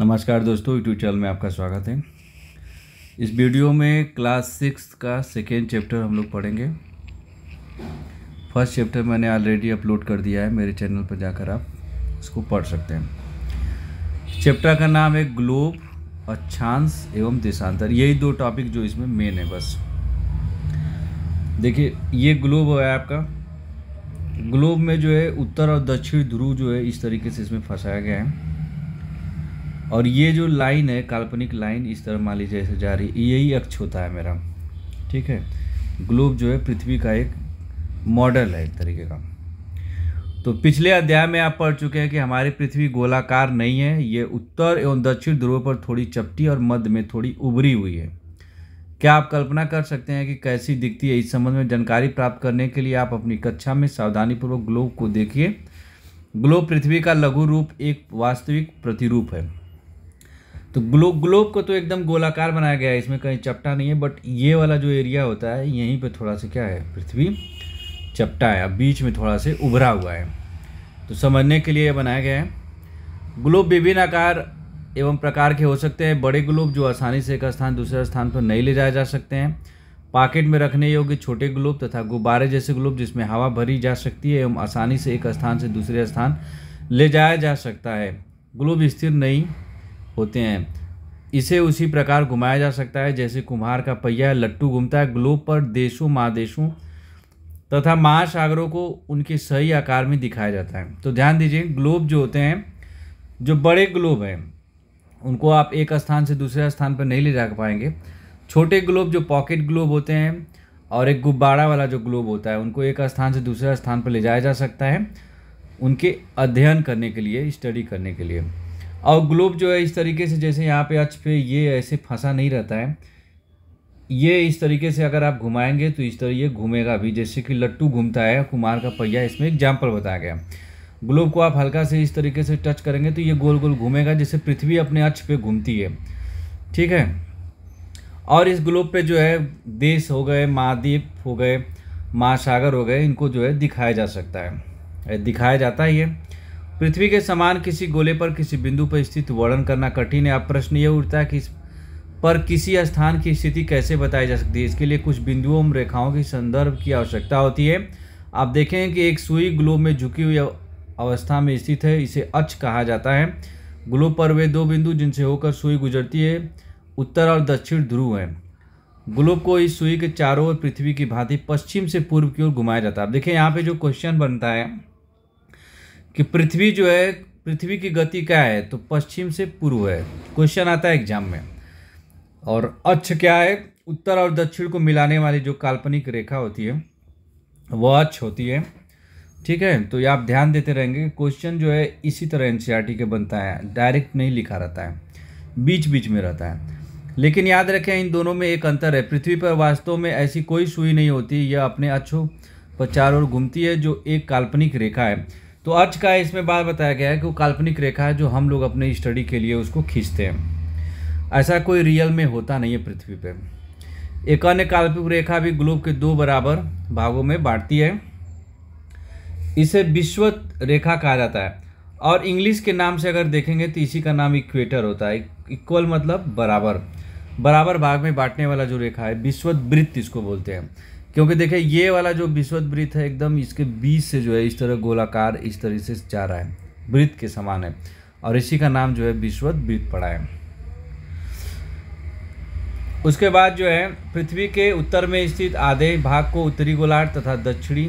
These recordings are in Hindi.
नमस्कार दोस्तों यूट्यूब चैनल में आपका स्वागत है इस वीडियो में क्लास सिक्स का सेकेंड चैप्टर हम लोग पढ़ेंगे फर्स्ट चैप्टर मैंने ऑलरेडी अपलोड कर दिया है मेरे चैनल पर जाकर आप इसको पढ़ सकते हैं चैप्टर का नाम है ग्लोब अच्छांश एवं देशांतर यही दो टॉपिक जो इसमें मेन है बस देखिए ये ग्लोब है आपका ग्लोब में जो है उत्तर और दक्षिण ध्रुव जो है इस तरीके से इसमें फंसाया गया है और ये जो लाइन है काल्पनिक लाइन इस तरह मान लीजिए ऐसे जा रही है यही अक्ष होता है मेरा ठीक है ग्लोब जो है पृथ्वी का एक मॉडल है एक तरीके का तो पिछले अध्याय में आप पढ़ चुके हैं कि हमारी पृथ्वी गोलाकार नहीं है ये उत्तर एवं दक्षिण ध्रुव पर थोड़ी चपटी और मध्य में थोड़ी उभरी हुई है क्या आप कल्पना कर सकते हैं कि कैसी दिखती है इस संबंध में जानकारी प्राप्त करने के लिए आप अपनी कक्षा में सावधानीपूर्वक ग्लोब को देखिए ग्लोब पृथ्वी का लघु रूप एक वास्तविक प्रतिरूप है तो ग्लोब ग्लोब को तो एकदम गोलाकार बनाया गया है इसमें कहीं चपटा नहीं है बट ये वाला जो एरिया होता है यहीं पे थोड़ा सा क्या है पृथ्वी चपटा है अब बीच में थोड़ा से उभरा हुआ है तो समझने के लिए बनाया गया है ग्लोब विभिन्न आकार एवं प्रकार के हो सकते हैं बड़े ग्लोब जो आसानी से एक स्थान दूसरे स्थान पर नहीं ले जाए जा सकते हैं पॉकेट में रखने योग्य छोटे ग्लोब तथा गुब्बारे जैसे ग्लोब जिसमें हवा भरी जा सकती है एवं आसानी से एक स्थान से दूसरे स्थान ले जाया जा सकता है ग्लोब स्थिर नहीं होते हैं इसे उसी प्रकार घुमाया जा सकता है जैसे कुम्हार का पहिया लट्टू घूमता है ग्लोब पर देशों महादेशों तथा महासागरों को उनके सही आकार में दिखाया जाता है तो ध्यान दीजिए ग्लोब जो होते हैं जो बड़े ग्लोब हैं उनको आप एक स्थान से दूसरे स्थान पर नहीं ले जा पाएंगे छोटे ग्लोब जो पॉकेट ग्लोब होते हैं और एक गुब्बारा वाला जो ग्लोब होता है उनको एक स्थान से दूसरे स्थान पर ले जाया जा सकता है उनके अध्ययन करने के लिए स्टडी करने के लिए और ग्लोब जो है इस तरीके से जैसे यहाँ पे अच पे ये ऐसे फंसा नहीं रहता है ये इस तरीके से अगर आप घुमाएंगे तो इस तरह ये घूमेगा भी जैसे कि लट्टू घूमता है कुमार का पहिया इसमें एग्जाम्पल बताया गया ग्लोब को आप हल्का से इस तरीके से टच करेंगे तो ये गोल गोल घूमेगा जैसे पृथ्वी अपने अच्छ पे घूमती है ठीक है और इस ग्लोब पे जो है देश हो गए महाद्वीप हो गए महासागर हो गए इनको जो है दिखाया जा सकता है दिखाया जाता है ये पृथ्वी के समान किसी गोले पर किसी बिंदु पर स्थित वर्णन करना कठिन है अब प्रश्न ये उठता है कि इस पर किसी स्थान की स्थिति कैसे बताई जा सकती है इसके लिए कुछ बिंदुओं एवं रेखाओं की संदर्भ की आवश्यकता होती है आप देखें कि एक सुई ग्लोब में झुकी हुई अवस्था में स्थित है इसे अच्छ कहा जाता है ग्लोब पर वे दो बिंदु जिनसे होकर सुई गुजरती है उत्तर और दक्षिण ध्रुव हैं ग्लोब को इस सुई के चारों ओर पृथ्वी की भांति पश्चिम से पूर्व की ओर घुमाया जाता है अब देखिए यहाँ पे जो क्वेश्चन बनता है कि पृथ्वी जो है पृथ्वी की गति क्या है तो पश्चिम से पूर्व है क्वेश्चन आता है एग्जाम में और अक्ष क्या है उत्तर और दक्षिण को मिलाने वाली जो काल्पनिक रेखा होती है वह अक्ष होती है ठीक है तो ये आप ध्यान देते रहेंगे क्वेश्चन जो है इसी तरह एन e के बनता है डायरेक्ट नहीं लिखा रहता है बीच बीच में रहता है लेकिन याद रखें इन दोनों में एक अंतर है पृथ्वी पर वास्तव में ऐसी कोई सुई नहीं होती यह अपने अच्छों पर चारों ओर घूमती है जो एक काल्पनिक रेखा है तो आज का इसमें बात बताया गया है कि वो काल्पनिक रेखा है जो हम लोग अपने स्टडी के लिए उसको खींचते हैं ऐसा कोई रियल में होता नहीं है पृथ्वी पे एक अन्य काल्पनिक रेखा भी ग्लोब के दो बराबर भागों में बांटती है इसे विश्व रेखा कहा जाता है और इंग्लिश के नाम से अगर देखेंगे तो इसी का नाम इक्वेटर होता है इक्वल मतलब बराबर बराबर भाग में बांटने वाला जो रेखा है वृत्त इसको बोलते हैं क्योंकि देखिए ये वाला जो विश्वत वृत्त है एकदम इसके बीच से जो है इस तरह गोलाकार इस तरह से जा रहा है वृत्त के समान है और इसी का नाम जो है विश्वत वृत्त पड़ा है उसके बाद जो है पृथ्वी के उत्तर में स्थित आधे भाग को उत्तरी गोलार्ध तथा दक्षिणी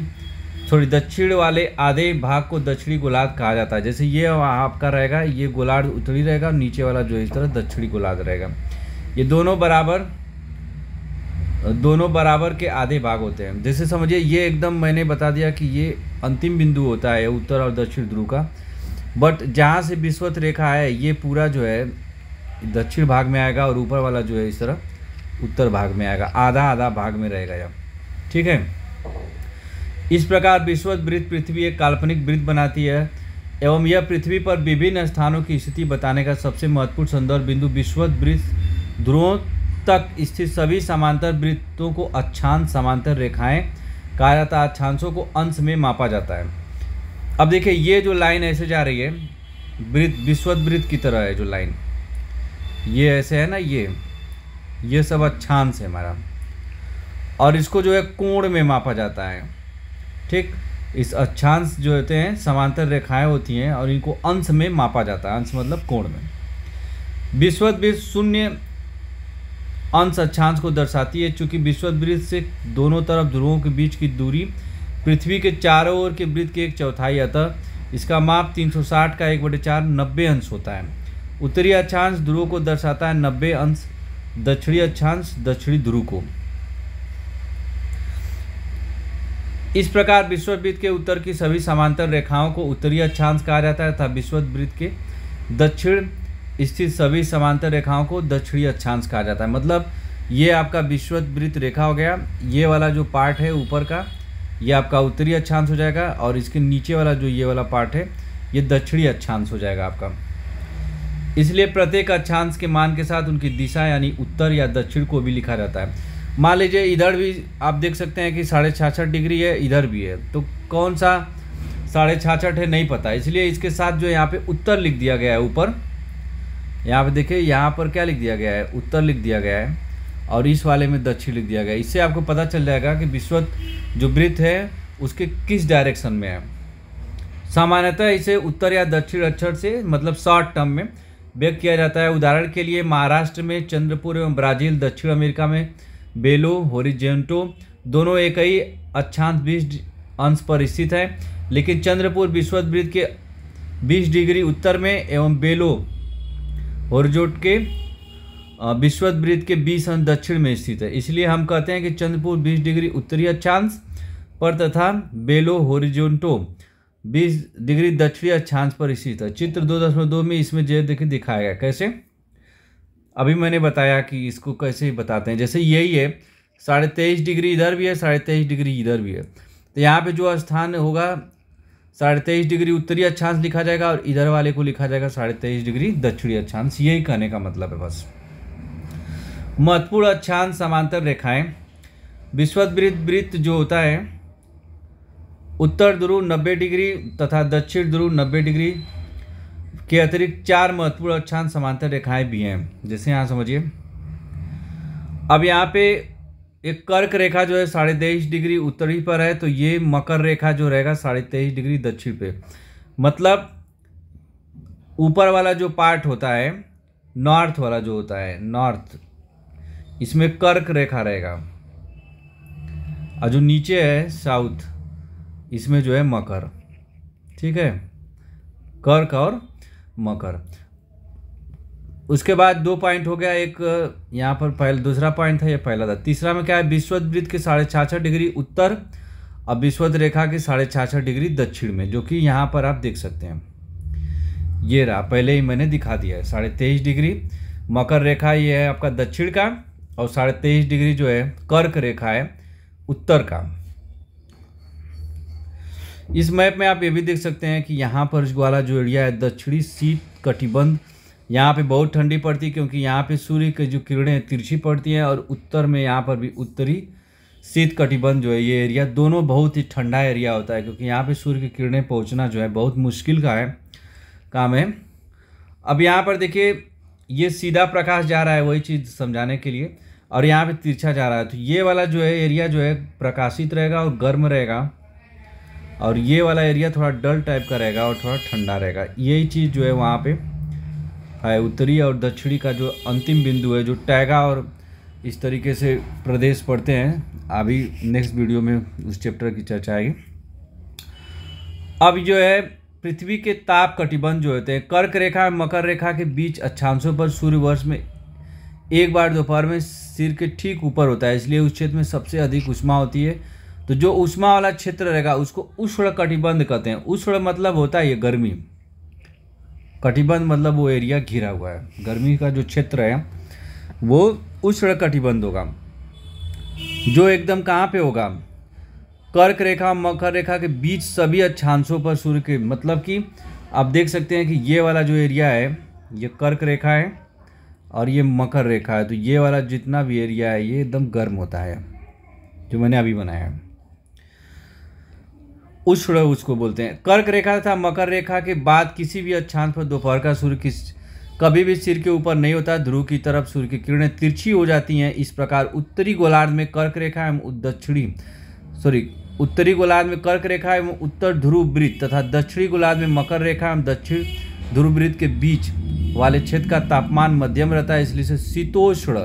सॉरी दक्षिण वाले आधे भाग को दक्षिणी गोलार्ध कहा जाता है जैसे ये आपका रहेगा ये गोलार्ध उत्तरी रहेगा नीचे वाला जो है इस तरह दक्षिणी गोलार्ध रहेगा ये दोनों बराबर दोनों बराबर के आधे भाग होते हैं जैसे समझिए ये एकदम मैंने बता दिया कि ये अंतिम बिंदु होता है उत्तर और दक्षिण ध्रुव का बट जहाँ से विश्वत रेखा है ये पूरा जो है दक्षिण भाग में आएगा और ऊपर वाला जो है इस तरह उत्तर भाग में आएगा आधा आधा भाग में रहेगा यह ठीक है इस प्रकार विश्वत वृत्त पृथ्वी एक काल्पनिक वृत्त बनाती है एवं यह पृथ्वी पर विभिन्न स्थानों की स्थिति बताने का सबसे महत्वपूर्ण संदर्भ बिंदु विश्वत वृत्त ध्रुवों तक स्थित सभी समांतर वृत्तों को अच्छांश समांतर रेखाएं कहा जाता है अच्छांशों को अंश में मापा जाता है अब देखिए ये जो लाइन ऐसे जा रही है वृत्त विश्वत वृत्त की तरह है जो लाइन ये ऐसे है ना ये ये सब अच्छांश है हमारा और इसको जो है कोण में मापा जाता है ठीक इस अच्छांश जो होते हैं समांतर रेखाएं होती हैं और इनको अंश में मापा जाता है अंश मतलब कोण में विश्वत वृत्त शून्य अंश अक्षांश को दर्शाती है चूंकि विश्व वृत्त से दोनों तरफ ध्रुवों के बीच की दूरी पृथ्वी के चारों ओर के वृत्त के एक चौथाई अतः इसका माप 360 का एक बटे चार नब्बे अंश होता है उत्तरी अक्षांश ध्रुव को दर्शाता है नब्बे अंश दक्षिणी अक्षांश दक्षिणी ध्रुव को इस प्रकार विश्ववृत्त के उत्तर की सभी समांतर रेखाओं को उत्तरी अक्षांश कहा जाता है तथा विश्ववृत्त के दक्षिण स्थित सभी समांतर रेखाओं को दक्षिणी अक्षांश कहा जाता है मतलब ये आपका विश्ववृत्त रेखा हो गया ये वाला जो पार्ट है ऊपर का ये आपका उत्तरी अक्षांश हो जाएगा और इसके नीचे वाला जो ये वाला पार्ट है ये दक्षिणी अक्षांश हो जाएगा आपका इसलिए प्रत्येक अक्षांश के मान के साथ उनकी दिशा यानी उत्तर या दक्षिण को भी लिखा जाता है मान लीजिए इधर भी आप देख सकते हैं कि साढ़े छाछठ डिग्री है इधर भी है तो कौन सा साढ़े छाछठ है नहीं पता इसलिए इसके साथ जो यहाँ पे उत्तर लिख दिया गया है ऊपर यहाँ पे देखिए यहाँ पर क्या लिख दिया गया है उत्तर लिख दिया गया है और इस वाले में दक्षिण लिख दिया गया है इससे आपको पता चल जाएगा कि विश्व जो वृत्त है उसके किस डायरेक्शन में है सामान्यतः इसे उत्तर या दक्षिण अक्षर से मतलब शॉर्ट टर्म में व्यक्त किया जाता है उदाहरण के लिए महाराष्ट्र में चंद्रपुर एवं ब्राज़ील दक्षिण अमेरिका में बेलो होरिजेंटो दोनों एक ही अच्छांत बीस अंश पर स्थित है लेकिन चंद्रपुर विश्ववृत्त के 20 डिग्री उत्तर में एवं बेलो होरजोट के विश्वत वृत्त के बीस अंश दक्षिण में स्थित है इसलिए हम कहते हैं कि चंद्रपुर 20 डिग्री उत्तरी अक्षांश पर तथा बेलो होरिजोंटो 20 डिग्री दक्षिणी अक्षांश पर स्थित है चित्र दो दशमलव दो में इसमें जय देखिए दिखाया गया कैसे अभी मैंने बताया कि इसको कैसे बताते हैं जैसे यही है साढ़े तेईस डिग्री इधर भी है साढ़े तेईस डिग्री इधर भी है तो यहाँ पे जो स्थान होगा साढ़े तेईस डिग्री उत्तरी अक्षांश लिखा जाएगा और इधर वाले को लिखा जाएगा साढ़े तेईस डिग्री दक्षिणी अक्षांश यही कहने का मतलब है बस महत्वपूर्ण अक्षांश समांतर रेखाएं विश्वत वृत्त जो होता है उत्तर ध्रुव नब्बे डिग्री तथा दक्षिण ध्रुव नब्बे डिग्री के अतिरिक्त चार महत्वपूर्ण अक्षांश समांतर रेखाएं भी हैं जैसे यहाँ समझिए अब यहाँ पे एक कर्क रेखा जो है साढ़े तेईस डिग्री उत्तरी पर है तो ये मकर रेखा जो रहेगा साढ़े तेईस डिग्री दक्षिण पे मतलब ऊपर वाला जो पार्ट होता है नॉर्थ वाला जो होता है नॉर्थ इसमें कर्क रेखा रहेगा और जो नीचे है साउथ इसमें जो है मकर ठीक है कर्क और मकर उसके बाद दो पॉइंट हो गया एक यहाँ पर पहला दूसरा पॉइंट था यह पहला था तीसरा में क्या है विश्वत वृत्त के साढ़े छाछठ डिग्री उत्तर और विश्वत रेखा के साढ़े छाछठ डिग्री दक्षिण में जो कि यहाँ पर आप देख सकते हैं ये रहा पहले ही मैंने दिखा दिया है साढ़े तेईस डिग्री मकर रेखा ये है आपका दक्षिण का और साढ़े तेईस डिग्री जो है कर्क रेखा है उत्तर का इस मैप में आप ये भी देख सकते हैं कि यहाँ पर वाला जो एरिया है दक्षिणी सीट कटिबंध यहाँ पे बहुत ठंडी पड़ती है क्योंकि यहाँ पे सूर्य की जो किरणें तिरछी पड़ती हैं और उत्तर में यहाँ पर भी उत्तरी शीत कटिबंध जो है ये एरिया दोनों बहुत ही ठंडा एरिया होता है क्योंकि यहाँ पे सूर्य की किरणें पहुँचना जो है बहुत मुश्किल का है काम है अब यहाँ पर देखिए ये सीधा प्रकाश जा रहा है वही चीज़ समझाने के लिए और यहाँ पे तिरछा जा रहा है तो ये वाला जो है एरिया जो है प्रकाशित रहेगा और गर्म रहेगा और ये वाला एरिया थोड़ा डल टाइप का रहेगा और थोड़ा ठंडा रहेगा यही चीज़ जो है वहाँ पर है उत्तरी और दक्षिणी का जो अंतिम बिंदु है जो टैगा और इस तरीके से प्रदेश पढ़ते हैं अभी नेक्स्ट वीडियो में उस चैप्टर की चर्चा आएगी अब जो है पृथ्वी के ताप कटिबंध जो होते हैं कर्क रेखा और मकर रेखा के बीच अच्छांशों पर सूर्य वर्ष में एक बार दोपहर में सिर के ठीक ऊपर होता है इसलिए उस क्षेत्र में सबसे अधिक उष्मा होती है तो जो उष्मा वाला क्षेत्र रहेगा उसको उष्ण कटिबंध कहते हैं उष्ण मतलब होता है ये गर्मी कटिबंध मतलब वो एरिया घिरा हुआ है गर्मी का जो क्षेत्र है वो उष्ण कटिबंध होगा जो एकदम कहाँ पे होगा कर्क रेखा मकर रेखा के बीच सभी अच्छांशों पर सूर्य के मतलब कि आप देख सकते हैं कि ये वाला जो एरिया है ये कर्क रेखा है और ये मकर रेखा है तो ये वाला जितना भी एरिया है ये एकदम गर्म होता है जो मैंने अभी बनाया है उष्ण उसको बोलते हैं कर्क रेखा तथा मकर रेखा के बाद किसी भी अच्छांत पर दोपहर का सूर्य किस कभी भी सिर के ऊपर नहीं होता ध्रुव की तरफ सूर्य की किरणें तिरछी हो जाती हैं इस प्रकार उत्तरी गोलार्ध में कर्क रेखा एवं दक्षिणी सॉरी उत्तरी गोलार्ध में कर्क रेखा एवं उत्तर ध्रुव वृत्त तथा दक्षिणी गोलार्ध में मकर रेखा एवं दक्षिण ध्रुव वृत्त के बीच वाले क्षेत्र का तापमान मध्यम रहता है इसलिए इसे शीतोष्ण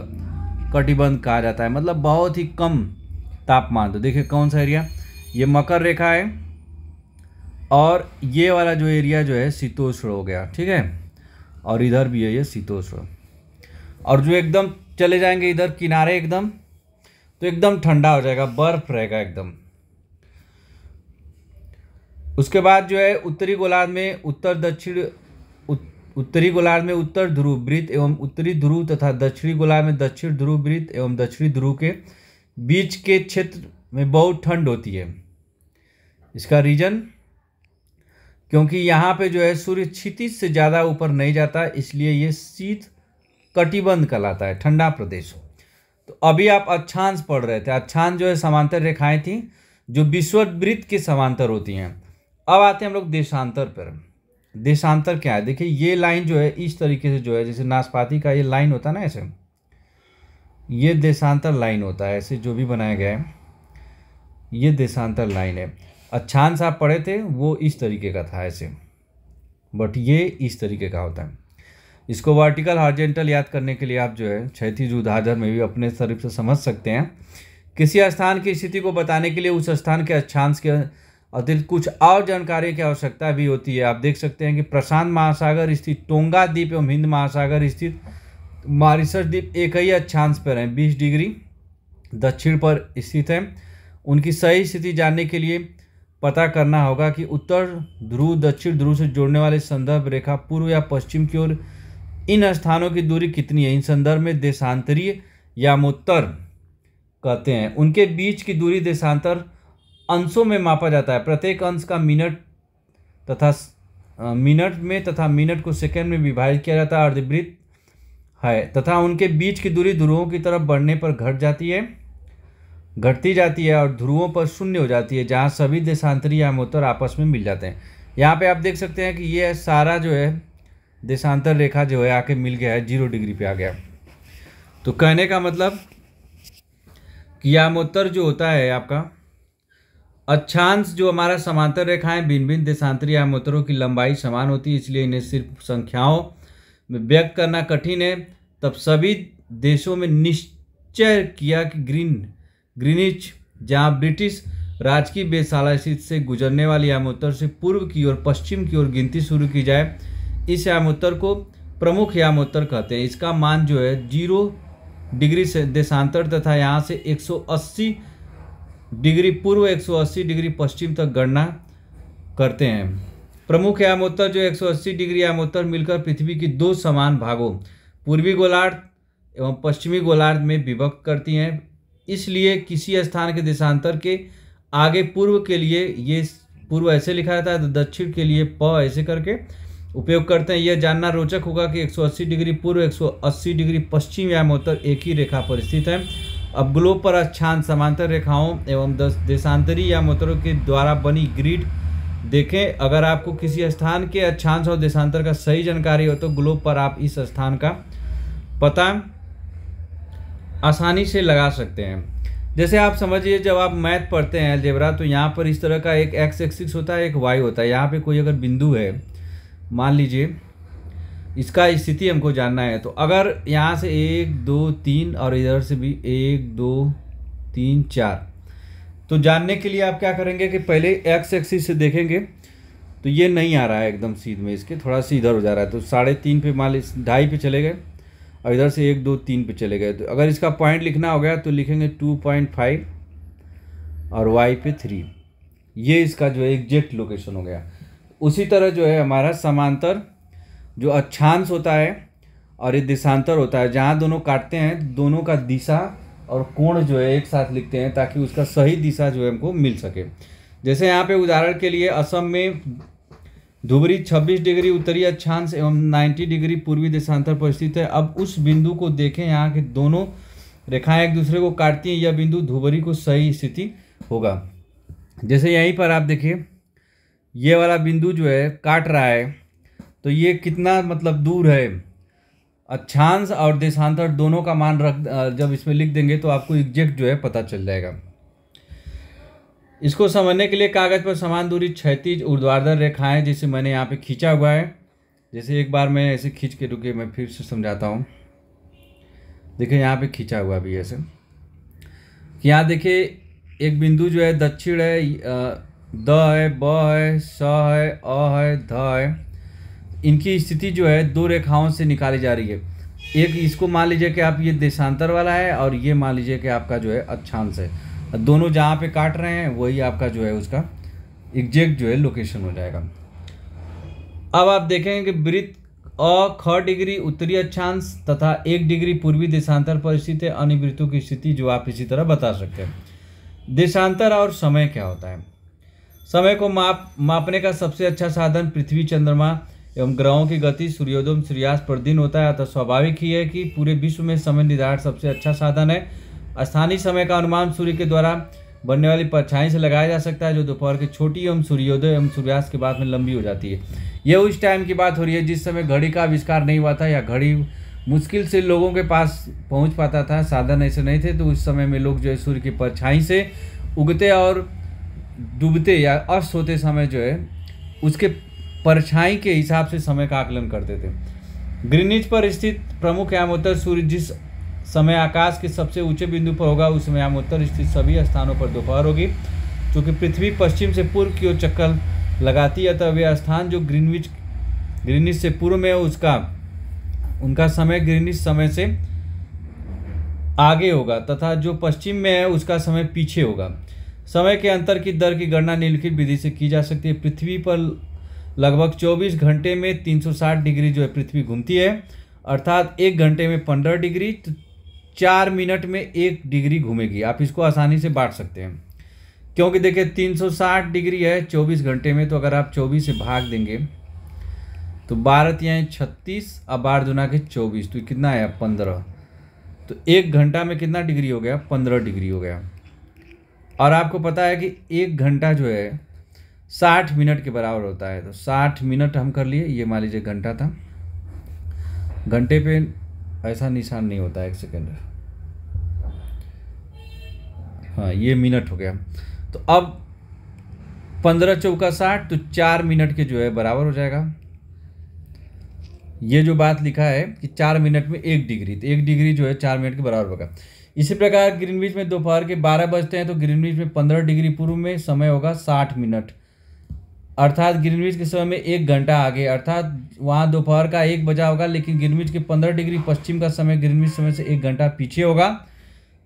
कटिबंध कहा जाता है मतलब बहुत ही कम तापमान तो देखिए कौन सा एरिया ये मकर रेखा है और ये वाला जो एरिया जो है शीतोष्ण हो गया ठीक है और इधर भी है ये शीतोष्ण और जो एकदम चले जाएंगे इधर किनारे एकदम तो एकदम ठंडा हो जाएगा बर्फ रहेगा एकदम उसके बाद जो है उत्तरी गोलार्ध में उत्तर दक्षिण उत्तरी गोलार्ध में उत्तर ध्रुव वृत्त एवं उत्तरी ध्रुव तथा दक्षिणी गोलार्ध में दक्षिण ध्रुव वृत्त एवं दक्षिणी ध्रुव के बीच के क्षेत्र में बहुत ठंड होती है इसका रीजन क्योंकि यहाँ पे जो है सूर्य क्षितिज से ज़्यादा ऊपर नहीं जाता इसलिए ये शीत कटिबंध कहलाता है ठंडा प्रदेश हो तो अभी आप अच्छांश पढ़ रहे थे अच्छांश जो है समांतर रेखाएं थी जो विश्ववृत्त के समांतर होती हैं अब आते हैं हम लोग देशांतर पर देशांतर क्या है देखिए ये लाइन जो है इस तरीके से जो है जैसे नाशपाती का ये लाइन होता है ना ऐसे ये देशांतर लाइन होता है ऐसे जो भी बनाया गया है ये देशांतर लाइन है अच्छान साहब पढ़े थे वो इस तरीके का था ऐसे बट ये इस तरीके का होता है इसको वर्टिकल हॉर्जेंटल याद करने के लिए आप जो है क्षैतिज उदाहरण में भी अपने स्वरूप से समझ सकते हैं किसी स्थान की स्थिति को बताने के लिए उस स्थान के अच्छांश के अतिरिक्त कुछ और जानकारी की आवश्यकता भी होती है आप देख सकते हैं कि प्रशांत महासागर स्थित टोंगा द्वीप एवं हिंद महासागर स्थित मारिसर द्वीप एक ही अच्छांश पर हैं बीस डिग्री दक्षिण पर स्थित हैं उनकी सही स्थिति जानने के लिए पता करना होगा कि उत्तर ध्रुव दक्षिण ध्रुव से जोड़ने वाले संदर्भ रेखा पूर्व या पश्चिम की ओर इन स्थानों की दूरी कितनी है इन संदर्भ में देशांतरीय या मोत्तर कहते हैं उनके बीच की दूरी देशांतर अंशों में मापा जाता है प्रत्येक अंश का मिनट तथा मिनट में तथा मिनट को सेकंड में विभाजित किया जाता है अर्धवृत्त है तथा उनके बीच की दूरी ध्रुवों की तरफ बढ़ने पर घट जाती है घटती जाती है और ध्रुवों पर शून्य हो जाती है जहाँ सभी देशांतरी या मोतर आपस में मिल जाते हैं यहाँ पे आप देख सकते हैं कि ये सारा जो है देशांतर रेखा जो है आके मिल गया है जीरो डिग्री पे आ गया तो कहने का मतलब कि यामोत्तर जो होता है आपका अच्छांश जो हमारा समांतर रेखाएं भिन्न भिन्न देशांतरी यामोत्तरों की लंबाई समान होती है इसलिए इन्हें सिर्फ संख्याओं में व्यक्त करना कठिन है तब सभी देशों में निश्चय किया कि ग्रीन ग्रीनिच जहां ब्रिटिश राज की बेसाला से गुजरने वाली यामोत्तर से पूर्व की ओर पश्चिम की ओर गिनती शुरू की जाए इस यामोत्तर को प्रमुख यामोत्तर कहते हैं इसका मान जो है जीरो डिग्री से देशांतर तथा यहाँ से 180 डिग्री पूर्व 180 डिग्री पश्चिम तक गणना करते हैं प्रमुख यामोत्तर जो 180 डिग्री यामोत्तर मिलकर पृथ्वी की दो समान भागों पूर्वी गोलार्ध एवं पश्चिमी गोलार्ध में विभक्त करती हैं इसलिए किसी स्थान के देशांतर के आगे पूर्व के लिए ये पूर्व ऐसे लिखा रहता है तो दक्षिण के लिए प ऐसे करके उपयोग करते हैं यह जानना रोचक होगा कि 180 डिग्री पूर्व 180 डिग्री पश्चिम या मोतर एक ही रेखा पर स्थित है अब ग्लोब पर अच्छान समांतर रेखाओं एवं देशांतरी या मोतरों के द्वारा बनी ग्रिड देखें अगर आपको किसी स्थान के अच्छांश और देशांतर का सही जानकारी हो तो ग्लोब पर आप इस स्थान का पता आसानी से लगा सकते हैं जैसे आप समझिए जब आप मैथ पढ़ते हैं अलजेबरा तो यहाँ पर इस तरह का एक एक्स एक्सिक्स होता है एक वाई होता है यहाँ पे कोई अगर बिंदु है मान लीजिए इसका स्थिति हमको जानना है तो अगर यहाँ से एक दो तीन और इधर से भी एक दो तीन चार तो जानने के लिए आप क्या करेंगे कि पहले एक्स एक्सिस से देखेंगे तो ये नहीं आ रहा है एकदम सीध में इसके थोड़ा सा इधर हो जा रहा है तो साढ़े तीन पे मान ली ढाई पे चले गए और इधर से एक दो तीन पे चले गए तो अगर इसका पॉइंट लिखना हो गया तो लिखेंगे टू पॉइंट फाइव और वाई पे थ्री ये इसका जो है एग्जैक्ट लोकेशन हो गया उसी तरह जो है हमारा समांतर जो अच्छांश होता है और ये दिशांतर होता है जहाँ दोनों काटते हैं दोनों का दिशा और कोण जो है एक साथ लिखते हैं ताकि उसका सही दिशा जो है हमको मिल सके जैसे यहाँ पे उदाहरण के लिए असम में धुबरी 26 डिग्री उत्तरी अक्षांश एवं 90 डिग्री पूर्वी देशांतर पर स्थित है अब उस बिंदु को देखें यहाँ के दोनों रेखाएं एक दूसरे को काटती हैं यह बिंदु धुबरी को सही स्थिति होगा जैसे यहीं पर आप देखिए ये वाला बिंदु जो है काट रहा है तो ये कितना मतलब दूर है अक्षांश और देशांतर दोनों का मान रख जब इसमें लिख देंगे तो आपको एग्जैक्ट जो है पता चल जाएगा इसको समझने के लिए कागज़ पर समान दूरी क्षैतिज ऊर्ध्वाधर रेखाएं जैसे मैंने यहाँ पे खींचा हुआ है जैसे एक बार मैं ऐसे खींच के रुके मैं फिर से समझाता हूँ देखिए यहाँ पे खींचा हुआ भी ऐसे कि यहाँ देखिए एक बिंदु जो है दक्षिण है द है ब है स है अ है ध है इनकी स्थिति जो है दो रेखाओं से निकाली जा रही है एक इसको मान लीजिए कि आप ये देशांतर वाला है और ये मान लीजिए कि आपका जो है अक्षांश है दोनों जहाँ पे काट रहे हैं वही आपका जो है उसका एग्जैक्ट जो है लोकेशन हो जाएगा अब आप देखेंगे कि वृत्त अ ख डिग्री उत्तरी अक्षांश तथा एक डिग्री पूर्वी देशांतर पर स्थित है अन्य वृत्तों की स्थिति जो आप इसी तरह बता सकते हैं देशांतर और समय क्या होता है समय को माप मापने का सबसे अच्छा साधन पृथ्वी चंद्रमा एवं ग्रहों की गति सूर्योदय सूर्यास्त पर दिन होता है अतः स्वाभाविक ही है कि पूरे विश्व में समय निर्धारण सबसे अच्छा साधन है स्थानीय समय का अनुमान सूर्य के द्वारा बनने वाली परछाई से लगाया जा सकता है जो दोपहर की छोटी एवं सूर्योदय एवं सूर्यास्त के बाद में लंबी हो जाती है यह उस टाइम की बात हो रही है जिस समय घड़ी का आविष्कार नहीं हुआ था या घड़ी मुश्किल से लोगों के पास पहुंच पाता था साधन ऐसे नहीं थे तो उस समय में लोग जो है सूर्य की परछाई से उगते और डूबते या अस्त होते समय जो है उसके परछाई के हिसाब से समय का आकलन करते थे ग्रीनिज पर स्थित प्रमुख होता सूर्य जिस समय आकाश के सबसे ऊंचे बिंदु पर होगा उस समय हम उत्तर स्थित सभी स्थानों पर दोपहर होगी चूँकि पृथ्वी पश्चिम से पूर्व की ओर चक्कर लगाती है तो वे स्थान जो ग्रीनविच ग्रीनिश से पूर्व में उसका उनका समय ग्रीनिश समय से आगे होगा तथा जो पश्चिम में है उसका समय पीछे होगा समय के अंतर की दर की गणना निम्नलिखित विधि से की जा सकती है पृथ्वी पर लगभग 24 घंटे में 360 डिग्री जो है पृथ्वी घूमती है अर्थात एक घंटे में 15 डिग्री तो चार मिनट में एक डिग्री घूमेगी आप इसको आसानी से बांट सकते हैं क्योंकि देखिए 360 डिग्री है 24 घंटे में तो अगर आप 24 से भाग देंगे तो बारह या छत्तीस और बारह दुना के चौबीस तो कितना आया पंद्रह तो एक घंटा में कितना डिग्री हो गया पंद्रह डिग्री हो गया और आपको पता है कि एक घंटा जो है साठ मिनट के बराबर होता है तो साठ मिनट हम कर लिए ये मान लीजिए घंटा था घंटे पे ऐसा निशान नहीं होता एक सेकेंड हाँ ये मिनट हो गया तो अब पंद्रह चौका साठ तो चार मिनट के जो है बराबर हो जाएगा ये जो बात लिखा है कि चार मिनट में एक डिग्री तो एक डिग्री जो है चार मिनट के बराबर होगा इसी प्रकार ग्रीनविच में दोपहर के बारह बजते हैं तो ग्रीनविच में पंद्रह डिग्री पूर्व में समय होगा साठ मिनट अर्थात ग्रीनविच के समय में एक घंटा आगे अर्थात वहाँ दोपहर का एक बजा होगा लेकिन ग्रीनविच के पंद्रह डिग्री पश्चिम का समय ग्रीनविच समय से एक घंटा पीछे होगा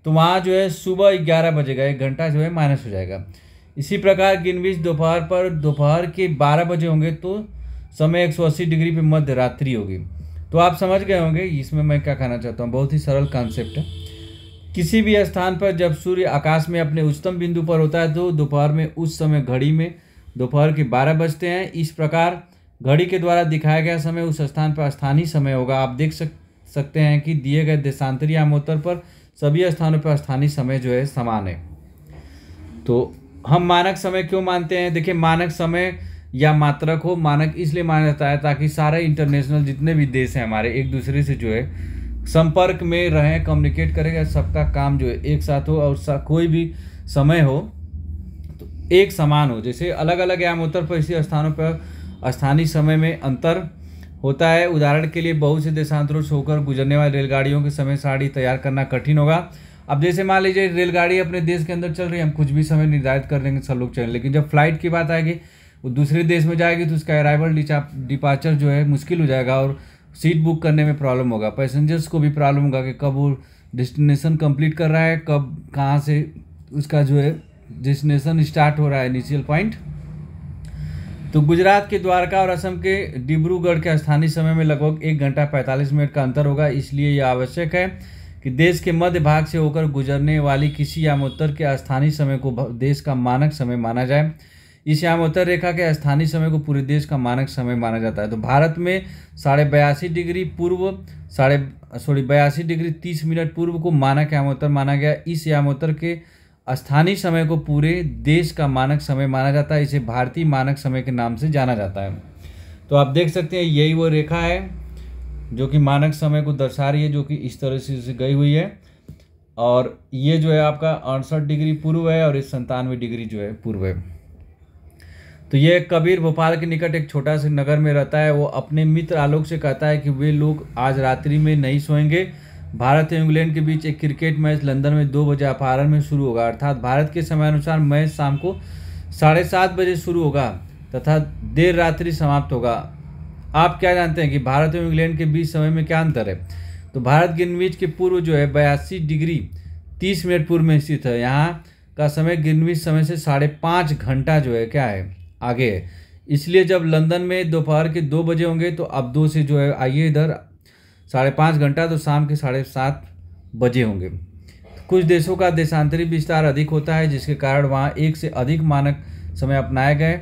तो वहाँ जो है सुबह ग्यारह बजेगा एक घंटा जो है माइनस हो जाएगा इसी प्रकार ग्रीनविच दोपहर पर दोपहर के बारह बजे होंगे तो समय एक सौ अस्सी डिग्री पर मध्य रात्रि होगी तो आप समझ गए होंगे इसमें मैं क्या कहना चाहता हूँ बहुत ही सरल कॉन्सेप्ट है किसी भी स्थान पर जब सूर्य आकाश में अपने उच्चतम बिंदु पर होता है तो दोपहर में उस समय घड़ी में दोपहर के बारह बजते हैं इस प्रकार घड़ी के द्वारा दिखाया गया समय उस स्थान पर स्थानीय समय होगा आप देख सक सकते हैं कि दिए गए देशांतरी आमोत्तर पर सभी स्थानों पर स्थानीय समय जो है समान है तो हम मानक समय क्यों मानते हैं देखिए मानक समय या मात्रक हो मानक इसलिए माना जाता है ताकि सारे इंटरनेशनल जितने भी देश हैं हमारे एक दूसरे से जो है संपर्क में रहें कम्युनिकेट करें सबका काम जो है एक साथ हो और सा, कोई भी समय हो एक समान हो जैसे अलग अलग यामोत्तर पर इसी स्थानों पर स्थानीय समय में अंतर होता है उदाहरण के लिए बहुत से देशांतरों से होकर गुजरने वाली रेलगाड़ियों के समय साड़ी तैयार करना कठिन होगा अब जैसे मान लीजिए रेलगाड़ी अपने देश के अंदर चल रही है हम कुछ भी समय निर्धारित कर लेंगे सब लोग चलें लेकिन जब फ्लाइट की बात आएगी वो दूसरे देश में जाएगी तो उसका अराइवल डिपार्चर जो है मुश्किल हो जाएगा और सीट बुक करने में प्रॉब्लम होगा पैसेंजर्स को भी प्रॉब्लम होगा कि कब वो डेस्टिनेशन कंप्लीट कर रहा है कब कहाँ से उसका जो है डेस्टिनेशन स्टार्ट हो रहा है इनिशियल पॉइंट तो गुजरात के द्वारका और असम के डिब्रूगढ़ के स्थानीय समय में लगभग एक घंटा 45 मिनट का अंतर होगा इसलिए यह आवश्यक है कि देश के मध्य भाग से होकर गुजरने वाली किसी यामोत्तर के स्थानीय समय को देश का मानक समय माना जाए इस यामोत्तर रेखा के स्थानीय समय को पूरे देश का मानक समय माना जाता है तो भारत में साढ़े बयासी डिग्री पूर्व साढ़े सॉरी बयासी डिग्री तीस मिनट पूर्व को मानक यामोत्तर माना गया इस यामोत्तर के स्थानीय समय को पूरे देश का मानक समय माना जाता है इसे भारतीय मानक समय के नाम से जाना जाता है तो आप देख सकते हैं यही वो रेखा है जो कि मानक समय को दर्शा रही है जो कि इस तरह से गई हुई है और ये जो है आपका अड़सठ डिग्री पूर्व है और इस संतानवे डिग्री जो है पूर्व है तो ये कबीर भोपाल के निकट एक छोटा से नगर में रहता है वो अपने मित्र आलोक से कहता है कि वे लोग आज रात्रि में नहीं सोएंगे भारत एवं इंग्लैंड के बीच एक क्रिकेट मैच लंदन में दो बजे अपहरण में शुरू होगा अर्थात भारत के समयानुसार मैच शाम को साढ़े सात बजे शुरू होगा तथा देर रात्रि समाप्त होगा आप क्या जानते हैं कि भारत एवं इंग्लैंड के बीच समय में क्या अंतर है तो भारत गिनविच के पूर्व जो है बयासी डिग्री तीस मिनट पूर्व में स्थित है यहाँ का समय गिनविच समय से साढ़े पाँच घंटा जो है क्या है आगे है इसलिए जब लंदन में दोपहर के दो बजे होंगे तो अब दो से जो है आइए इधर साढ़े पाँच घंटा तो शाम के साढ़े सात बजे होंगे कुछ देशों का देशांतरी विस्तार अधिक होता है जिसके कारण वहाँ एक से अधिक मानक समय अपनाए गए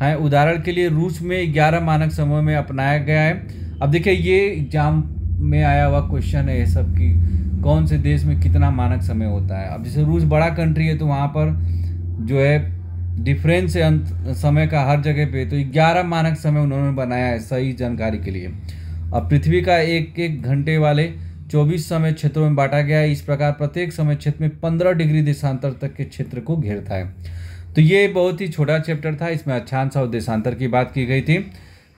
हैं उदाहरण के लिए रूस में ग्यारह मानक समय में अपनाया गया है अब देखिए ये एग्जाम में आया हुआ क्वेश्चन है ये सब कि कौन से देश में कितना मानक समय होता है अब जैसे रूस बड़ा कंट्री है तो वहाँ पर जो है डिफरेंस है समय का हर जगह पे तो ग्यारह मानक समय उन्होंने बनाया है सही जानकारी के लिए अब पृथ्वी का एक एक घंटे वाले चौबीस समय क्षेत्रों में बांटा गया है इस प्रकार प्रत्येक समय क्षेत्र में पंद्रह डिग्री देशांतर तक के क्षेत्र को घेरता है तो ये बहुत ही छोटा चैप्टर था इसमें अच्छांश और देशांतर की बात की गई थी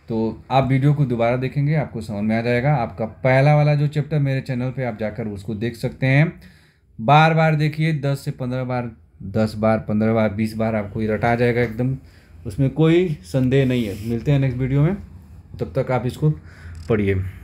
तो आप वीडियो को दोबारा देखेंगे आपको समझ में आ जाएगा आपका पहला वाला जो चैप्टर मेरे चैनल पे आप जाकर उसको देख सकते हैं बार बार देखिए दस से पंद्रह बार दस बार पंद्रह बार बीस बार आपको ये रटा जाएगा एकदम उसमें कोई संदेह नहीं है मिलते हैं नेक्स्ट वीडियो में तब तक आप इसको पढ़िए